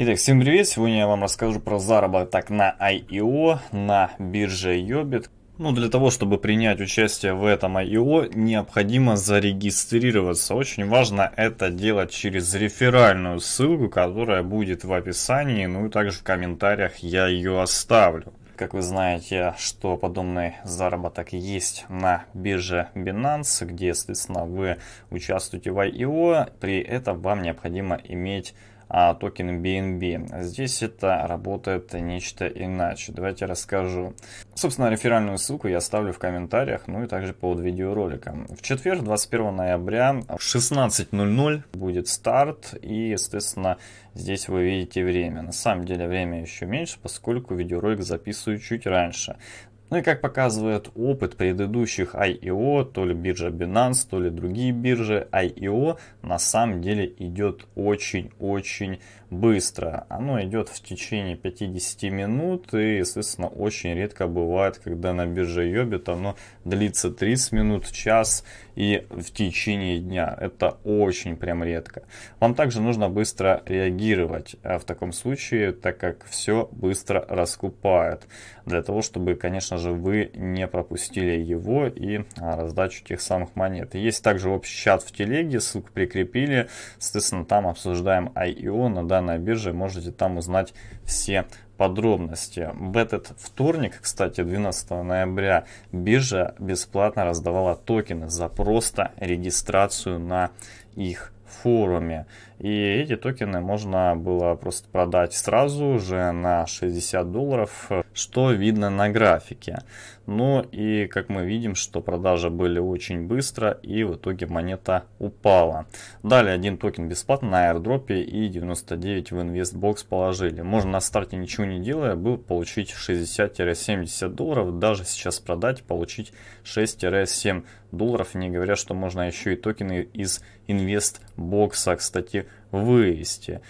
Итак, всем привет! Сегодня я вам расскажу про заработок на IEO, на бирже Yobit. Ну, для того, чтобы принять участие в этом IEO, необходимо зарегистрироваться. Очень важно это делать через реферальную ссылку, которая будет в описании, ну и также в комментариях я ее оставлю. Как вы знаете, что подобный заработок есть на бирже Binance, где, соответственно, вы участвуете в IEO. При этом вам необходимо иметь а, токены BNB. Здесь это работает нечто иначе. Давайте расскажу. Собственно, реферальную ссылку я оставлю в комментариях, ну и также под видеороликом. В четверг, 21 ноября в 16.00 будет старт и, естественно, здесь вы видите время. На самом деле время еще меньше, поскольку видеоролик записываю чуть раньше. Ну и как показывает опыт предыдущих IEO, то ли биржа Binance, то ли другие биржи, IEO на самом деле идет очень-очень быстро. Оно идет в течение 50 минут и, соответственно, очень редко бывает, когда на бирже Йобит оно длится 30 минут, час и в течение дня. Это очень прям редко. Вам также нужно быстро реагировать а в таком случае, так как все быстро раскупает. Для того, чтобы, конечно же, вы не пропустили его и а, раздачу тех самых монет. Есть также общий чат в телеге, ссылку прикрепили. Соответственно, там обсуждаем IEO на данной бирже. Можете там узнать все подробности. В этот вторник, кстати, 12 ноября, биржа бесплатно раздавала токены за просто регистрацию на их форуме. И эти токены можно было просто продать сразу же на 60 долларов, что видно на графике. Ну и как мы видим, что продажи были очень быстро и в итоге монета упала. Далее один токен бесплатно на аирдропе и 99 в инвестбокс положили. Можно на старте ничего не делая был получить 60-70 долларов, даже сейчас продать получить 6-7 долларов, не говоря, что можно еще и токены из инвест бокса, кстати, вывести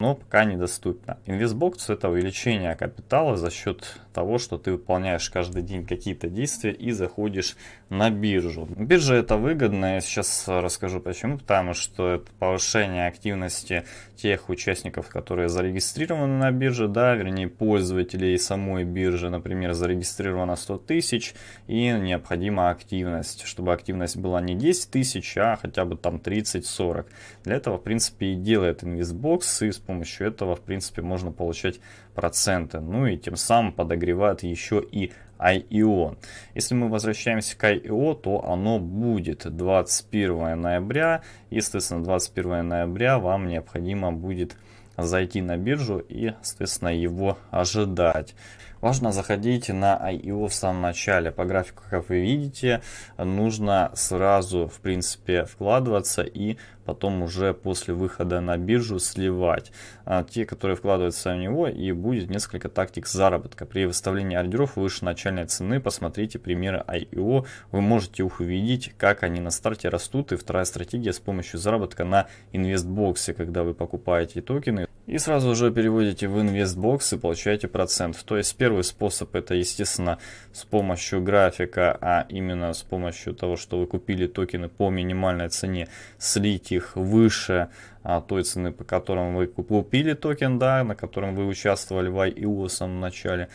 но пока недоступно. Инвестбокс – это увеличение капитала за счет того, что ты выполняешь каждый день какие-то действия и заходишь на биржу. Биржа – это выгодно, я сейчас расскажу почему, потому что это повышение активности тех участников, которые зарегистрированы на бирже, да, вернее пользователей самой биржи, например, зарегистрировано 100 тысяч и необходима активность, чтобы активность была не 10 тысяч, а хотя бы там 30-40. Для этого, в принципе, и делает Инвестбокс и с помощью этого, в принципе, можно получать проценты. Ну и тем самым подогревает еще и IEO. Если мы возвращаемся к IEO, то оно будет 21 ноября. и, соответственно, 21 ноября вам необходимо будет зайти на биржу и, соответственно, его ожидать. Важно заходить на IEO в самом начале. По графику, как вы видите, нужно сразу, в принципе, вкладываться и потом уже после выхода на биржу сливать а те, которые вкладываются в него, и будет несколько тактик заработка. При выставлении ордеров выше начальной цены посмотрите примеры IEO, вы можете увидеть, как они на старте растут. И вторая стратегия с помощью заработка на инвестбоксе, когда вы покупаете токены и сразу же переводите в инвестбокс и получаете процент. То есть первый способ это, естественно, с помощью графика, а именно с помощью того, что вы купили токены по минимальной цене, слить их выше а, той цены, по которой вы купили токен, да, на котором вы участвовали в IEO в самом начале.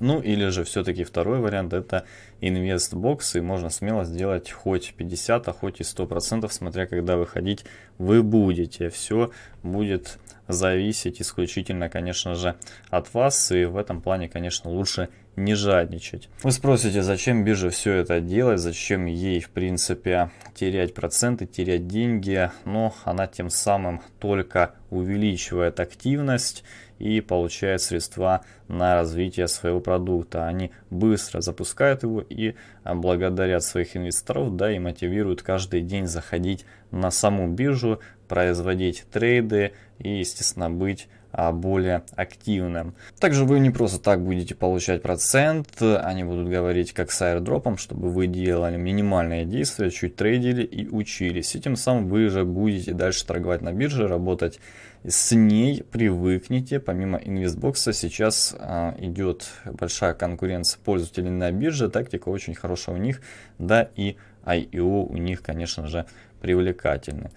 Ну или же все-таки второй вариант это инвестбокс и можно смело сделать хоть 50, а хоть и 100%, смотря когда выходить вы будете. Все будет зависеть исключительно, конечно же, от вас. И в этом плане, конечно, лучше не жадничать. Вы спросите, зачем бирже все это делать, зачем ей, в принципе, терять проценты, терять деньги, но она тем самым только увеличивает активность и получает средства на развитие своего продукта. Они быстро запускают его и благодарят своих инвесторов, да, и мотивируют каждый день заходить на саму биржу, биржу, производить трейды и, естественно, быть а, более активным. Также вы не просто так будете получать процент, они будут говорить как с аирдропом, чтобы вы делали минимальные действия, чуть трейдили и учились. И тем самым вы же будете дальше торговать на бирже, работать с ней, привыкните. Помимо инвестбокса сейчас а, идет большая конкуренция пользователей на бирже, тактика очень хорошая у них, да и IEO у них, конечно же, привлекательны.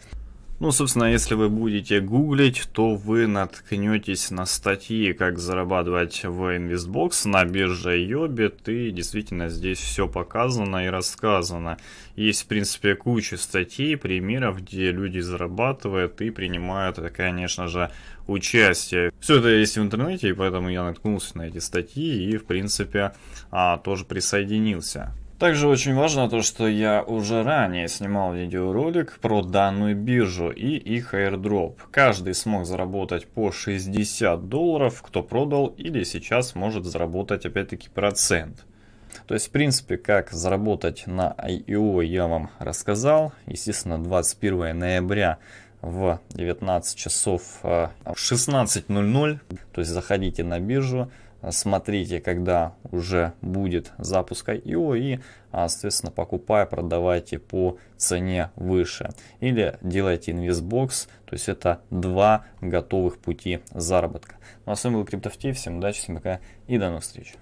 Ну, собственно, если вы будете гуглить, то вы наткнетесь на статьи, как зарабатывать в InvestBox на бирже Yobit, и действительно здесь все показано и рассказано. Есть, в принципе, куча статей, примеров, где люди зарабатывают и принимают, конечно же, участие. Все это есть в интернете, и поэтому я наткнулся на эти статьи и, в принципе, а, тоже присоединился. Также очень важно то, что я уже ранее снимал видеоролик про данную биржу и их airdrop. Каждый смог заработать по 60 долларов, кто продал или сейчас может заработать опять-таки процент. То есть, в принципе, как заработать на IEO я вам рассказал. Естественно, 21 ноября в 19 часов 16.00. А, то есть, заходите на биржу, а, смотрите, когда уже будет запуск IO и, а, соответственно, покупая, продавайте по цене выше. Или делайте инвестбокс, то есть это два готовых пути заработка. Ну а с вами был CryptoFT, всем удачи, всем пока и до новых встреч.